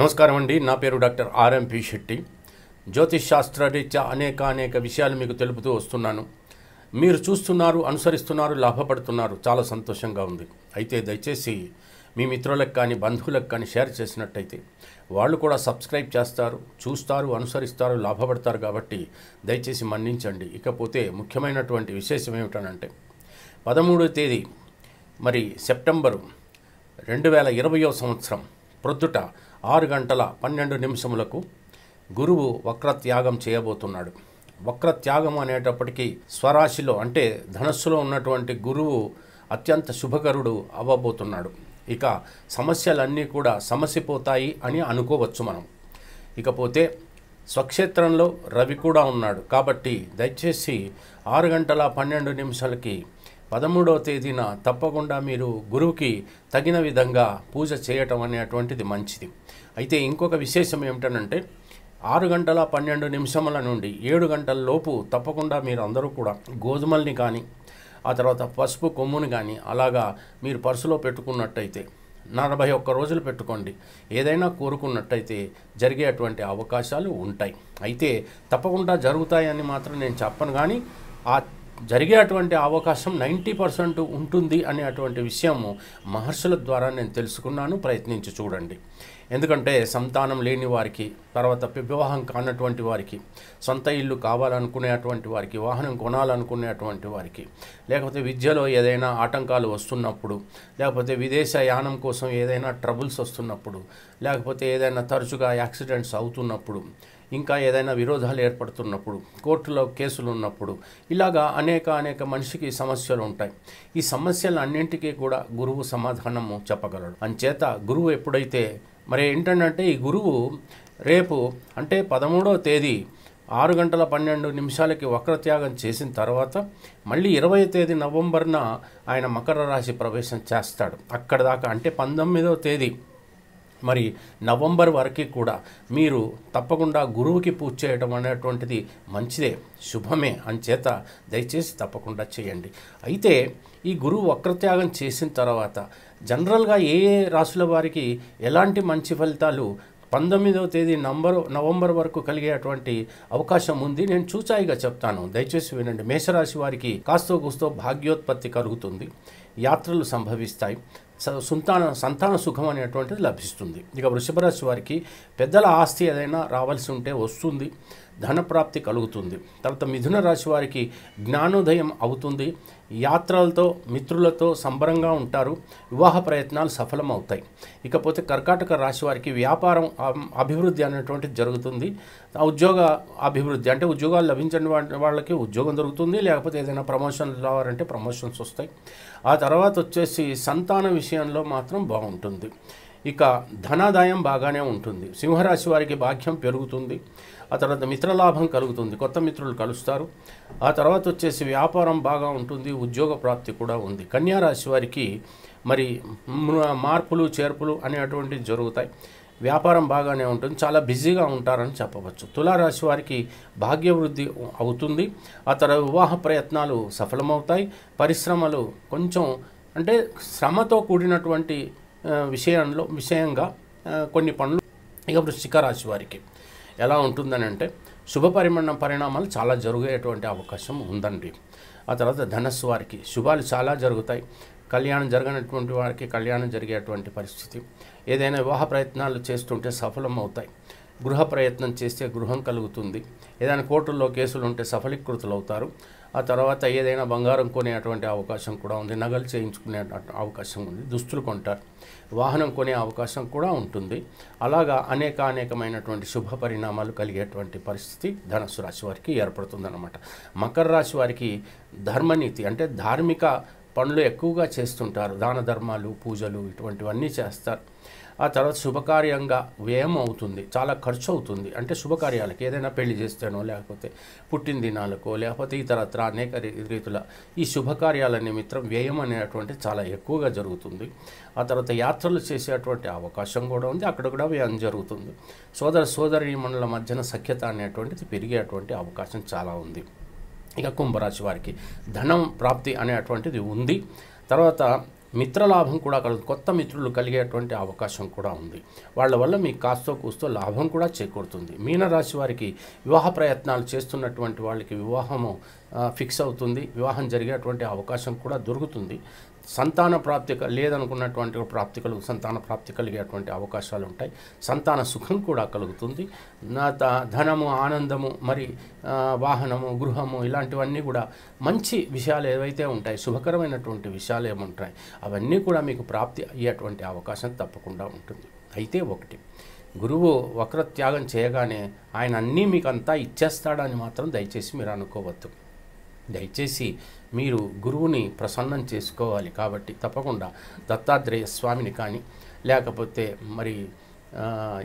నమస్కారం అండి నా పేరు డాక్టర్ ఆర్ఎంపి శెట్టి జ్యోతిష్ శాస్త్ర రీత్యా అనేక అనేక విషయాలు మీకు తెలుపుతూ వస్తున్నాను మీరు చూస్తున్నారు అనుసరిస్తున్నారు లాభపడుతున్నారు చాలా సంతోషంగా ఉంది అయితే దయచేసి మీ మిత్రులకు కానీ బంధువులకు కానీ షేర్ చేసినట్టయితే వాళ్ళు కూడా సబ్స్క్రైబ్ చేస్తారు చూస్తారు అనుసరిస్తారు లాభపడతారు కాబట్టి దయచేసి మన్నించండి ఇకపోతే ముఖ్యమైనటువంటి విశేషం ఏమిటనంటే పదమూడో తేదీ మరి సెప్టెంబరు రెండు వేల ఇరవయో సంవత్సరం ప్రొద్దుట ఆరు గంటల పన్నెండు నిమిషములకు గురువు వక్రత్యాగం చేయబోతున్నాడు వక్రత్యాగం అనేటప్పటికీ స్వరాశిలో అంటే ధనస్సులో ఉన్నటువంటి గురువు అత్యంత శుభకరుడు అవ్వబోతున్నాడు ఇక సమస్యలన్నీ కూడా సమసిపోతాయి అని అనుకోవచ్చు మనం ఇకపోతే స్వక్షేత్రంలో రవి కూడా ఉన్నాడు కాబట్టి దయచేసి ఆరు గంటల పన్నెండు నిమిషాలకి పదమూడవ తేదీన తప్పకుండా మీరు గురువుకి తగిన విధంగా పూజ చేయటం అనేటువంటిది మంచిది అయితే ఇంకొక విశేషం ఏమిటనంటే ఆరు గంటల పన్నెండు నిమిషముల నుండి ఏడు గంటల లోపు తప్పకుండా మీరు అందరూ కూడా గోధుమల్ని కానీ ఆ తర్వాత పసుపు కొమ్ముని కానీ అలాగా మీరు పర్సులో పెట్టుకున్నట్టయితే నలభై ఒక్క రోజులు పెట్టుకోండి ఏదైనా కోరుకున్నట్టయితే జరిగేటువంటి అవకాశాలు ఉంటాయి అయితే తప్పకుండా జరుగుతాయని మాత్రం నేను చెప్పను కానీ ఆ జరిగేటువంటి అవకాశం నైంటీ పర్సెంట్ ఉంటుంది అనేటువంటి విషయము మహర్షుల ద్వారా నేను తెలుసుకున్నాను ప్రయత్నించి చూడండి ఎందుకంటే సంతానం లేని వారికి తర్వాత వివాహం కానటువంటి వారికి సొంత ఇల్లు కావాలనుకునేటువంటి వారికి వాహనం కొనాలనుకునేటువంటి వారికి లేకపోతే విద్యలో ఏదైనా ఆటంకాలు వస్తున్నప్పుడు లేకపోతే విదేశ యానం కోసం ఏదైనా ట్రబుల్స్ వస్తున్నప్పుడు లేకపోతే ఏదైనా తరచుగా యాక్సిడెంట్స్ అవుతున్నప్పుడు ఇంకా ఏదైనా విరోధాలు ఏర్పడుతున్నప్పుడు కోర్టులో కేసులు ఉన్నప్పుడు ఇలాగా అనేక అనేక మనిషికి సమస్యలు ఉంటాయి ఈ సమస్యలన్నింటికీ కూడా గురువు సమాధానము చెప్పగలడు అంచేత గురువు ఎప్పుడైతే మరి ఏంటంటే ఈ గురువు రేపు అంటే పదమూడవ తేదీ ఆరు గంటల పన్నెండు నిమిషాలకి వక్రత్యాగం చేసిన తర్వాత మళ్ళీ ఇరవై తేదీ నవంబర్న ఆయన మకర రాశి ప్రవేశం చేస్తాడు అక్కడ దాకా అంటే పంతొమ్మిదవ తేదీ మరి నవంబర్ వరకు కూడా మీరు తప్పకుండా గురువుకి పూజ చేయడం అనేటువంటిది మంచిదే శుభమే అంచేత దయచేసి తప్పకుండా చేయండి అయితే ఈ గురువు వక్రత్యాగం చేసిన తర్వాత జనరల్గా ఏ ఏ రాసుల వారికి ఎలాంటి మంచి ఫలితాలు పంతొమ్మిదవ తేదీ నంబర్ నవంబర్ వరకు కలిగేటువంటి అవకాశం ఉంది నేను చూచాయిగా చెప్తాను దయచేసి వినండి మేషరాశి వారికి కాస్తో కూస్తో భాగ్యోత్పత్తి కలుగుతుంది యాత్రలు సంభవిస్తాయి సంతాన సంతాన సుఖం అనేటువంటిది లభిస్తుంది ఇక వృషభరాశి వారికి పెద్దల ఆస్తి ఏదైనా రావాల్సి ఉంటే వస్తుంది ధనప్రాప్తి కలుగుతుంది తర్వాత మిథున రాశి వారికి జ్ఞానోదయం అవుతుంది యాత్రలతో మిత్రులతో సంబరంగా ఉంటారు వివాహ ప్రయత్నాలు సఫలం అవుతాయి ఇకపోతే కర్కాటక రాశి వారికి వ్యాపారం అభివృద్ధి అనేటువంటిది జరుగుతుంది ఉద్యోగ అభివృద్ధి అంటే ఉద్యోగాలు లభించని వాళ్ళకి ఉద్యోగం దొరుకుతుంది లేకపోతే ఏదైనా ప్రమోషన్ రావాలంటే ప్రమోషన్స్ వస్తాయి ఆ తర్వాత వచ్చేసి సంతాన విషయం విషయంలో మాత్రం బాగుంటుంది ఇక ధనాదాయం బాగానే ఉంటుంది సింహరాశి వారికి భాగ్యం పెరుగుతుంది ఆ తర్వాత మిత్రలాభం కలుగుతుంది కొత్త మిత్రులు కలుస్తారు ఆ తర్వాత వచ్చేసి వ్యాపారం బాగా ఉంటుంది ఉద్యోగ ప్రాప్తి కూడా ఉంది కన్యారాశి వారికి మరి మార్పులు చేర్పులు అనేటువంటివి జరుగుతాయి వ్యాపారం బాగానే ఉంటుంది చాలా బిజీగా ఉంటారని చెప్పవచ్చు తులారాశి వారికి భాగ్యవృద్ధి అవుతుంది ఆ తర్వాత వివాహ ప్రయత్నాలు సఫలమవుతాయి పరిశ్రమలు కొంచెం అంటే శ్రమతో కూడినటువంటి విషయంలో విషయంగా కొన్ని పనులు ఇక వృశ్చిక రాశి వారికి ఎలా ఉంటుందని అంటే శుభ పరిమాణం పరిణామాలు చాలా జరిగేటువంటి అవకాశం ఉందండి ఆ తర్వాత ధనస్సు వారికి శుభాలు చాలా జరుగుతాయి కళ్యాణం జరగనటువంటి వారికి కళ్యాణం జరిగేటువంటి పరిస్థితి ఏదైనా వివాహ ప్రయత్నాలు చేస్తుంటే సఫలం అవుతాయి గృహ ప్రయత్నం చేస్తే గృహం కలుగుతుంది ఏదైనా కోర్టుల్లో కేసులు ఉంటే సఫలీకృతులు అవుతారు ఆ తర్వాత ఏదైనా బంగారం కొనేటువంటి అవకాశం కూడా ఉంది నగలు చేయించుకునే అవకాశం ఉంది దుస్తులు కొంటారు వాహనం కొనే అవకాశం కూడా ఉంటుంది అలాగా అనేక అనేకమైనటువంటి శుభ పరిణామాలు కలిగేటువంటి పరిస్థితి ధనస్సు రాశి వారికి ఏర్పడుతుందన్నమాట మకర రాశి వారికి ధర్మనీతి అంటే ధార్మిక పనులు ఎక్కువగా చేస్తుంటారు దాన ధర్మాలు పూజలు ఇటువంటివన్నీ చేస్తారు ఆ తర్వాత శుభకార్యంగా వ్యయం అవుతుంది చాలా ఖర్చు అవుతుంది అంటే శుభకార్యాలకు ఏదైనా పెళ్లి చేస్తేనో లేకపోతే పుట్టినదినాలకో లేకపోతే ఇతరత్ర అనేక రీతుల ఈ శుభకార్యాల నిమిత్తం వ్యయం అనేటువంటి చాలా ఎక్కువగా జరుగుతుంది ఆ తర్వాత యాత్రలు చేసేటువంటి అవకాశం కూడా ఉంది అక్కడ కూడా వ్యయం జరుగుతుంది సోదర మనుల మధ్యన సఖ్యత అనేటువంటిది పెరిగేటువంటి అవకాశం చాలా ఉంది ఇక కుంభరాశి వారికి ధనం ప్రాప్తి అనేటువంటిది ఉంది తర్వాత మిత్రలాభం కూడా కలదు కొత్త మిత్రులు కలిగేటువంటి అవకాశం కూడా ఉంది వాళ్ళ వల్ల మీకు కాస్తో కూస్తో లాభం కూడా చేకూరుతుంది మీనరాశి వారికి వివాహ ప్రయత్నాలు చేస్తున్నటువంటి వాళ్ళకి వివాహము ఫిక్స్ అవుతుంది వివాహం జరిగేటువంటి అవకాశం కూడా దొరుకుతుంది సంతాన ప్రాప్తి లేదనుకున్నటువంటి ప్రాప్తి కలుగు సంతాన ప్రాప్తి కలిగేటువంటి అవకాశాలు ఉంటాయి సంతాన సుఖం కూడా కలుగుతుంది నా ధనము ఆనందము మరి వాహనము గృహము ఇలాంటివన్నీ కూడా మంచి విషయాలు ఏవైతే ఉంటాయి శుభకరమైనటువంటి విషయాలు ఏముంటాయి అవన్నీ కూడా మీకు ప్రాప్తి అయ్యేటువంటి అవకాశం తప్పకుండా ఉంటుంది అయితే ఒకటి గురువు వక్రత్యాగం చేయగానే ఆయన అన్నీ మీకు అంతా ఇచ్చేస్తాడని మాత్రం దయచేసి మీరు అనుకోవద్దు దయచేసి మీరు గురువుని ప్రసన్నం చేసుకోవాలి కాబట్టి తప్పకుండా దత్తాత్రేయ స్వామిని కానీ లేకపోతే మరి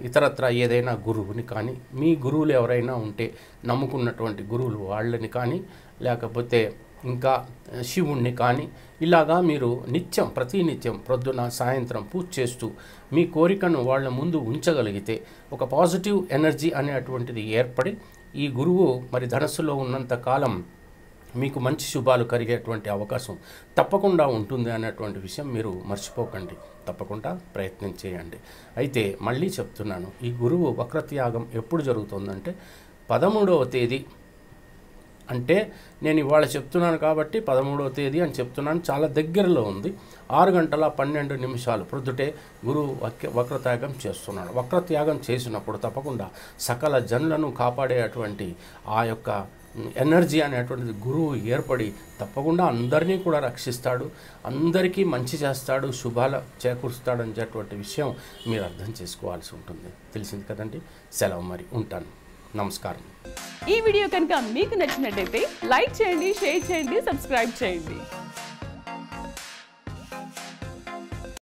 ఇతరత్ర ఏదైనా గురువుని కానీ మీ గురువులు ఎవరైనా ఉంటే నమ్ముకున్నటువంటి గురువులు వాళ్ళని కానీ లేకపోతే ఇంకా శివుణ్ణి కానీ ఇలాగా మీరు నిత్యం ప్రతినిత్యం ప్రొద్దున సాయంత్రం పూజ చేస్తూ మీ కోరికను వాళ్ళ ముందు ఉంచగలిగితే ఒక పాజిటివ్ ఎనర్జీ అనేటువంటిది ఏర్పడి ఈ గురువు మరి ధనస్సులో ఉన్నంత కాలం మీకు మంచి శుభాలు కలిగేటువంటి అవకాశం తప్పకుండా ఉంటుంది అనేటువంటి విషయం మీరు మర్చిపోకండి తప్పకుండా ప్రయత్నం చేయండి అయితే మళ్ళీ చెప్తున్నాను ఈ గురువు వక్రత్యాగం ఎప్పుడు జరుగుతుందంటే పదమూడవ తేదీ అంటే నేను ఇవాళ చెప్తున్నాను కాబట్టి పదమూడవ తేదీ అని చెప్తున్నాను చాలా దగ్గరలో ఉంది ఆరు గంటల పన్నెండు నిమిషాలు ప్రొద్దుటే గురువు వక్రత్యాగం చేస్తున్నాడు వక్రత్యాగం చేసినప్పుడు తప్పకుండా సకల జనులను కాపాడేటువంటి ఆ యొక్క ఎనర్జీ అనేటువంటిది గురువు ఏర్పడి తప్పకుండా అందరినీ కూడా రక్షిస్తాడు అందరికీ మంచి చేస్తాడు శుభాల చేకూరుస్తాడు అనేటువంటి విషయం మీరు అర్థం చేసుకోవాల్సి ఉంటుంది తెలిసింది కదండి సెలవు మరి ఉంటాను నమస్కారం ఈ వీడియో కనుక మీకు నచ్చినట్టయితే లైక్ చేయండి షేర్ చేయండి సబ్స్క్రైబ్ చేయండి